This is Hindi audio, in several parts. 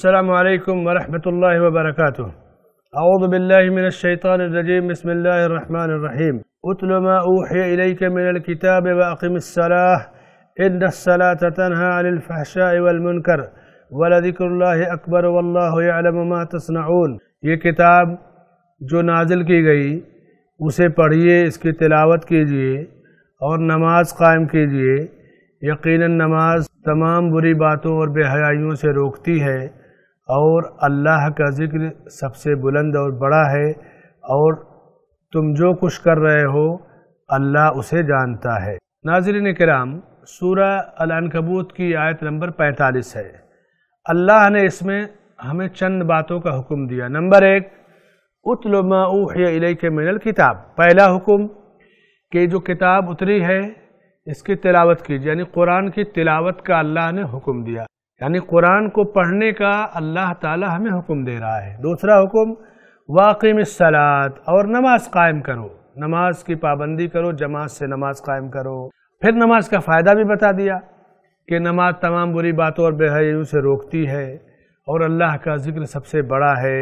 السلام عليكم ورحمة الله وبركاته أعوذ بالله من الشيطان الرجيم بسم الله الرحمن الرحيم أتل ما أوحي إليك من الكتاب وأقم الصلاة إن الصلاة تنهى عن الفحشاء والمنكر ولذكر الله أكبر والله يعلم ما تصنعون ये किताब जो नाजिल की गई उसे पढ़िए इसकी तिलावत कीजिए और नमाज कायम कीजिए यकीनन नमाज तमाम बुरी बातों और बेहयाइयों से रोकती है और अल्लाह का ज़िक्र सबसे बुलंद और बड़ा है और तुम जो कुछ कर रहे हो अल्लाह उसे जानता है नाजरन कराम सूरा अनकबूत की आयत नंबर 45 है अल्लाह ने इसमें हमें चंद बातों का हुक्म दिया नंबर एक उतलमा के मिनल किताब पहला हुक्म कि जो किताब उतरी है इसकी तिलावत की यानी कुरान की तिलावत का अल्लाह ने हुक्म दिया यानी कुरान को पढ़ने का अल्लाह ताला हमें हुक्म दे रहा है दूसरा हुक्म वाकम सलात और नमाज कायम करो नमाज की पाबंदी करो जमात से नमाज कायम करो फिर नमाज का फ़ायदा भी बता दिया कि नमाज तमाम बुरी बातों और बेहयाइयों से रोकती है और अल्लाह का जिक्र सबसे बड़ा है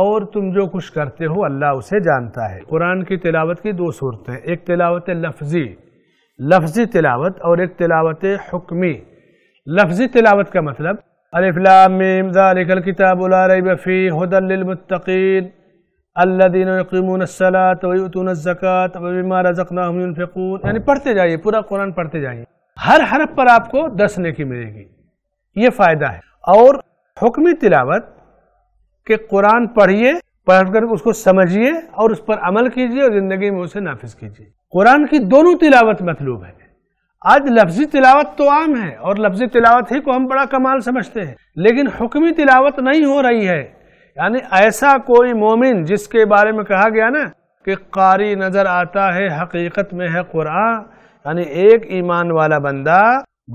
और तुम जो कुछ करते हो अल्लाह उसे जानता है कुरान की तिलावत की दो सूरतें एक तिलावत लफ्ज़ी लफजी तिलावत और एक तिलावत हुक्मी लफ्ज़ी तिलावत का मतलब यानी पढ़ते जाइए पूरा कुरान पढ़ते जाइए हर हरफ पर आपको दस नेकी मिलेगी ये फ़ायदा है और हुक्मी तिलावत के कुरान पढ़िए पढ़कर उसको समझिए और उस पर अमल कीजिए और ज़िंदगी में उसे नाफिज कीजिए कुरान की दोनों तिलावत मतलूब है आज लफ्जी तिलावत तो आम है और लफ्जी तिलावत ही को हम बड़ा कमाल समझते हैं लेकिन हुक्मी तिलावत नहीं हो रही है यानी ऐसा कोई मोमिन जिसके बारे में कहा गया ना कि कारी नज़र आता है हकीकत में है कुरान यानी एक ईमान वाला बंदा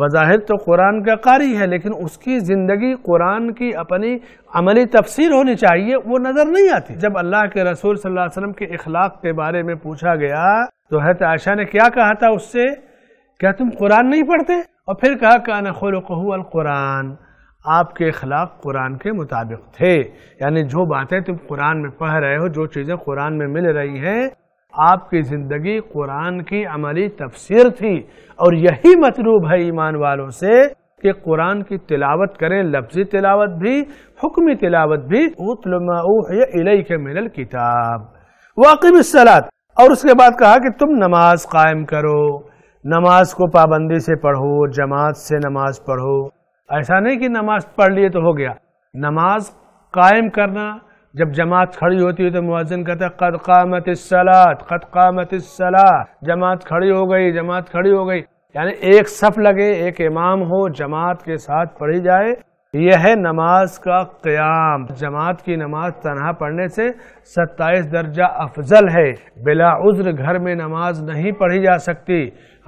बज़ाहिर तो कुरान का कारी है लेकिन उसकी ज़िंदगी कुरान की अपनी अमली तफसीर होनी चाहिए वो नज़र नहीं आती जब अल्लाह के रसूल सल्लल्लाहु अलैहि वसल्लम के इखलाक के बारे में पूछा गया तो हत आयशा ने क्या कहा था उससे क्या तुम कुरान नहीं पढ़ते और फिर कहा कान खुल कुरान आपके खिलाफ कुरान के मुताबिक थे यानी जो बातें तुम कुरान में पढ़ रहे हो जो चीज़ें कुरान में मिल रही हैं आपकी ज़िंदगी कुरान की अमली तफसर थी और यही मतलूब है ईमान वालों से कि कुरान की तिलावत करें लफ्जी तिलावत भी हुक्मी तिलावत भी मिलल के मिनल किताब वाकिब सलात और उसके बाद कहा कि तुम नमाज कायम करो नमाज को पाबंदी से पढ़ो जमात से नमाज पढ़ो ऐसा नहीं कि नमाज पढ़ लिए तो हो गया नमाज कायम करना जब जमात खड़ी होती है तो मुआजन कहता है कद कामत सलात कद कामत सलाह जमात खड़ी हो गई जमात खड़ी हो गई यानी एक सफ लगे एक इमाम हो जमात के साथ पढ़ी जाए यह है नमाज का क्याम जमात की नमाज तनहा पढ़ने से 27 दर्जा अफजल है बिला उज्र घर में नमाज नहीं पढ़ी जा सकती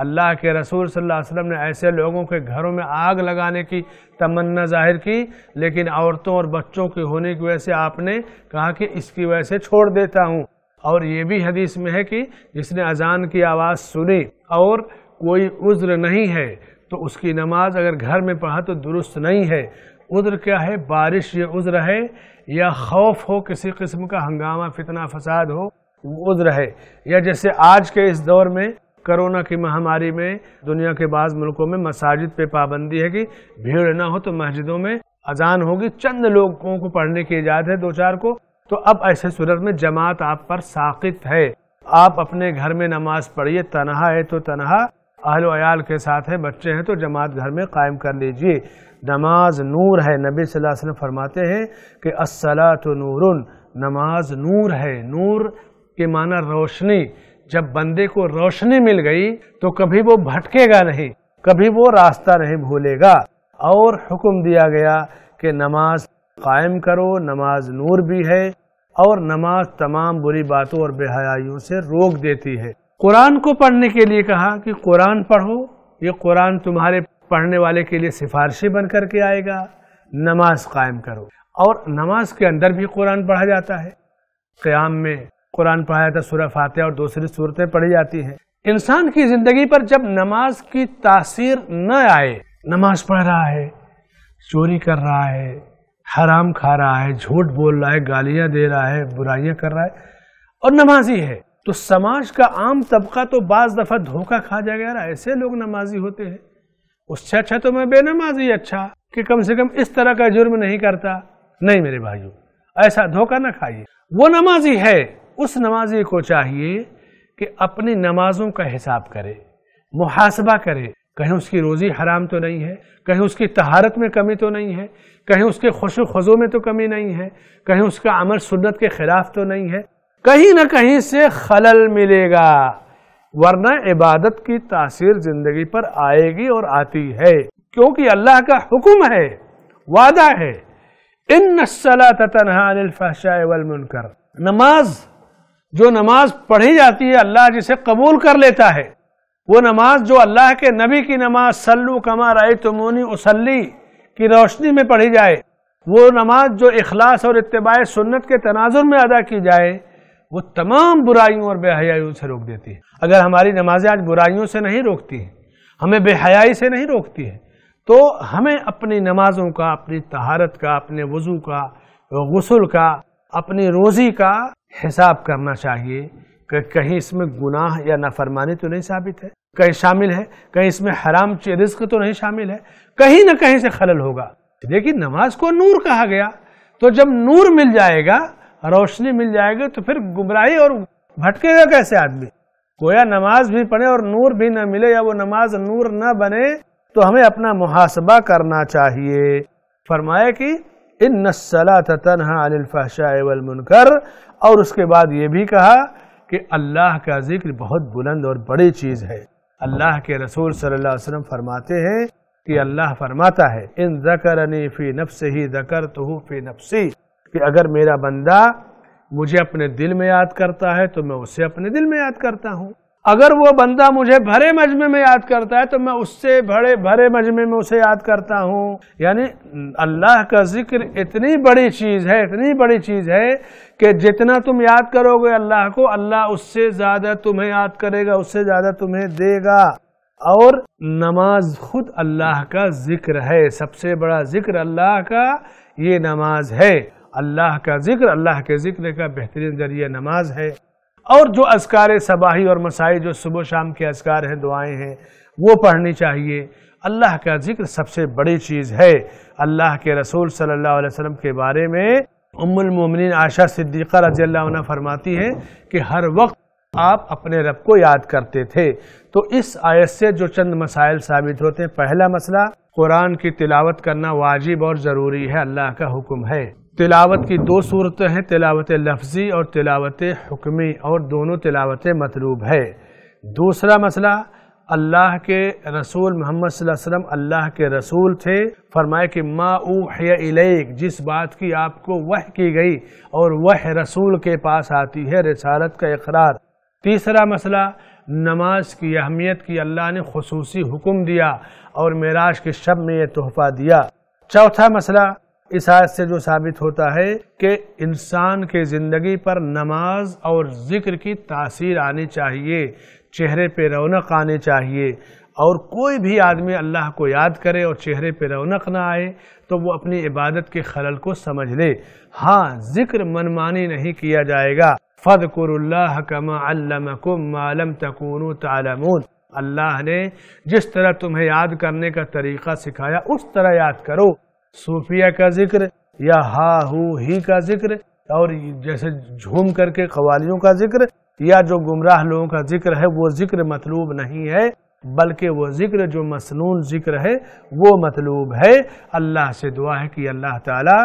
अल्लाह के रसूल सल्लल्लाहु अलैहि वसल्लम ने ऐसे लोगों के घरों में आग लगाने की तमन्ना जाहिर की लेकिन औरतों और बच्चों के होने की वजह से आपने कहा कि इसकी वजह से छोड़ देता हूँ और ये भी हदीस में है कि जिसने अजान की आवाज़ सुनी और कोई उज्र नहीं है तो उसकी नमाज अगर घर में पढ़ा तो दुरुस्त नहीं है उज्र क्या है बारिश ये उज्र है या खौफ हो किसी किस्म का हंगामा फितना फसाद हो उज्र है या जैसे आज के इस दौर में कोरोना की महामारी में दुनिया के बाद मुल्कों में मसाजिद पे पाबंदी है कि भीड़ ना हो तो मस्जिदों में अजान होगी चंद लोगों को पढ़ने की इजाज़त है दो चार को तो अब ऐसे सूरत में जमात आप पर साखित है आप अपने घर में नमाज पढ़िए तनहा है तो तनहा अहलो के साथ है बच्चे हैं तो जमात घर में कायम कर लीजिए नमाज नूर है नबी सल्लल्लाहु अलैहि वसल्लम फरमाते हैं कि असला तो नूर नमाज नूर है नूर के माना रोशनी जब बंदे को रोशनी मिल गई तो कभी वो भटकेगा नहीं कभी वो रास्ता नहीं भूलेगा और हुक्म दिया गया कि नमाज कायम करो नमाज नूर भी है और नमाज तमाम बुरी बातों और बेहयाइयों से रोक देती है कुरान को पढ़ने के लिए कहा कि कुरान पढ़ो ये कुरान तुम्हारे पढ़ने वाले के लिए सिफारशी बन करके आएगा नमाज कायम करो और नमाज के अंदर भी कुरान पढ़ा जाता है क़्याम में कुरान पढ़ाया था है सूर्य फातह और दूसरी सूरतें पढ़ी जाती हैं इंसान की जिंदगी पर जब नमाज की तासीर न आए नमाज पढ़ रहा है चोरी कर रहा है हराम खा रहा है झूठ बोल रहा है गालियां दे रहा है बुराइयां कर रहा है और नमाजी है तो समाज का आम तबका तो बाज दफ़ा धोखा खा जाएगा ऐसे लोग नमाजी होते हैं उससे अच्छा तो मैं बेनमाजी अच्छा कि कम से कम इस तरह का जुर्म नहीं करता नहीं मेरे भाइयों ऐसा धोखा ना खाइए वो नमाजी है उस नमाजी को चाहिए कि अपनी नमाजों का हिसाब करे मुहासबा करे कहीं उसकी रोज़ी हराम तो नहीं है कहीं उसकी तहारत में कमी तो नहीं है कहीं उसके खुश खजो में तो कमी नहीं है कहीं उसका अमर सुन्नत के खिलाफ तो नहीं है कहीं ना कहीं से खलल मिलेगा वरना इबादत की तासीर जिंदगी पर आएगी और आती है क्योंकि अल्लाह का हुक्म है वादा है इन सला तनहा अनिल फहशाए वलमकर नमाज़ जो नमाज पढ़ी जाती है अल्लाह जिसे कबूल कर लेता है वो नमाज जो अल्लाह के नबी की नमाज सल्लु कमा राय तुमोनी उसली की रोशनी में पढ़ी जाए वो नमाज जो इखलास और इतबा सुन्नत के तनाजुर में अदा की जाए वो तमाम बुराइयों और बेहयाइयों से रोक देती है अगर हमारी नमाजें आज बुराइयों से नहीं रोकती हैं हमें बेहयाई से नहीं रोकती है तो हमें अपनी नमाजों का अपनी तहारत का अपने वज़ू का गसल का अपनी रोज़ी का हिसाब करना चाहिए कि कहीं इसमें गुनाह या नाफरमानी तो नहीं साबित है कहीं शामिल है कहीं इसमें हराम रिस्क तो नहीं शामिल है कहीं ना कहीं से खलल होगा लेकिन नमाज को नूर कहा गया तो जब नूर मिल जाएगा रोशनी मिल जाएगी तो फिर गुमराही और भटकेगा कैसे आदमी कोया नमाज भी पढ़े और नूर भी न मिले या वो नमाज नूर न बने तो हमें अपना मुहासबा करना चाहिए फरमाया कि इन नसला मुनकर और उसके बाद ये भी कहा कि अल्लाह का जिक्र बहुत बुलंद और बड़ी चीज़ है अल्लाह के रसूल सल्लल्लाहु अलैहि वसल्लम फरमाते हैं कि अल्लाह फरमाता है इन जकर फ़ी नफ्स ही जकर तो फ़ी नफसी कि अगर मेरा बंदा मुझे अपने दिल में याद करता है तो मैं उसे अपने दिल में याद करता हूँ अगर वो बंदा मुझे भरे मजमे में याद करता है तो मैं उससे भरे भरे मजमे में उसे याद करता हूँ यानी अल्लाह का जिक्र इतनी बड़ी चीज़ है इतनी बड़ी चीज़ है कि जितना तुम याद करोगे अल्लाह को अल्लाह उससे ज़्यादा तुम्हें याद करेगा उससे ज़्यादा तुम्हें देगा और नमाज खुद अल्लाह का जिक्र है सबसे बड़ा जिक्र अल्लाह का ये नमाज है अल्लाह का जिक्र अल्लाह के जिक्र का बेहतरीन जरिए नमाज है और जो असकार सबाही और मसाई जो सुबह शाम के असकार हैं दुआएं हैं वो पढ़नी चाहिए अल्लाह का जिक्र सबसे बड़ी चीज़ है अल्लाह के रसूल सल्लल्लाहु अलैहि वसल्लम के बारे में उम्मोमिन आशा सिद्दीक़ा रजी फरमाती हैं कि हर वक्त आप अपने रब को याद करते थे तो इस आयत से जो चंद मसाइल साबित होते हैं पहला मसला कुरान की तिलावत करना वाजिब और ज़रूरी है अल्लाह का हुक्म है तिलावत की दो सूरतें हैं तिलावत लफ्ज़ी और तिलावत हुक्मी और दोनों तिलावत मतलूब है दूसरा मसला अल्लाह के रसूल मोहम्मद वसल्लम अल्लाह के रसूल थे फरमाए कि माऊक जिस बात की आपको वह की गई और वह रसूल के पास आती है रसालत का इकरार तीसरा मसला नमाज की अहमियत की अल्लाह ने खसूसी हुक्म दिया और मराज के शब में यह तोहफ़ा दिया चौथा मसला इस आयत से जो साबित होता है कि इंसान के ज़िंदगी पर नमाज और ज़िक्र की तासीर आनी चाहिए चेहरे पे रौनक आनी चाहिए और कोई भी आदमी अल्लाह को याद करे और चेहरे पे रौनक ना आए तो वो अपनी इबादत के खलल को समझ ले हाँ ज़िक्र मनमानी नहीं किया जाएगा फ़द कमा अल्लमकुम तकून तालमून अल्लाह ने जिस तरह तुम्हें याद करने का तरीक़ा सिखाया उस तरह याद करो सूफिया का जिक्र या हा हू ही का जिक्र और जैसे झूम करके कवालियों का जिक्र या जो गुमराह लोगों का जिक्र है वो जिक्र मतलूब नहीं है बल्कि वो जिक्र जो मसनून जिक्र है वो मतलूब है अल्लाह से दुआ है कि अल्लाह ताला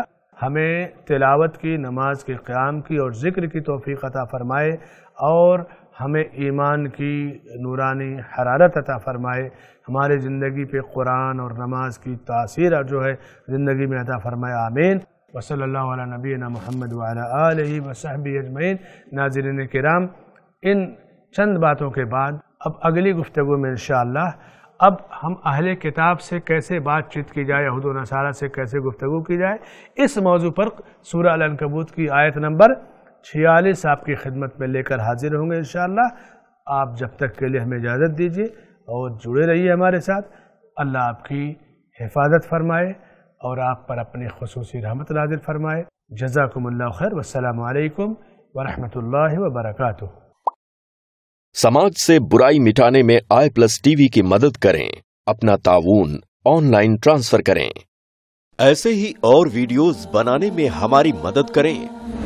हमें तिलावत की नमाज के क़्याम की और ज़िक्र की तोफ़ी अता फ़रमाए और हमें ईमान की नूरानी हरारत अता फ़रमाए हमारे ज़िंदगी पे कुरान और नमाज की तासीर जो है ज़िंदगी में अता फ़रमाए आमीन वसल्ला नबीना महमद वाल वसहबी अजमैन नाजरन कराम इन चंद बातों के बाद अब अगली गुफ्तु में इन अब हम अहले किताब से कैसे बातचीत की जाए यहूद नसारा से कैसे गुफ्तु की जाए इस मौजू पर सूर्य कबूत की आयत नंबर छियालीस आपकी खिदमत में लेकर हाजिर होंगे इन आप जब तक के लिए हमें इजाज़त दीजिए और जुड़े रहिए हमारे साथ अल्लाह आपकी हिफाजत फरमाए और आप पर अपनी खसूस रहमत नाजिल फरमाए जजाकुमल्ला खैर वालेकुम वरहमतुल्ला वबरकू समाज से बुराई मिटाने में आई प्लस टीवी की मदद करें अपना ताउन ऑनलाइन ट्रांसफर करें ऐसे ही और वीडियोस बनाने में हमारी मदद करें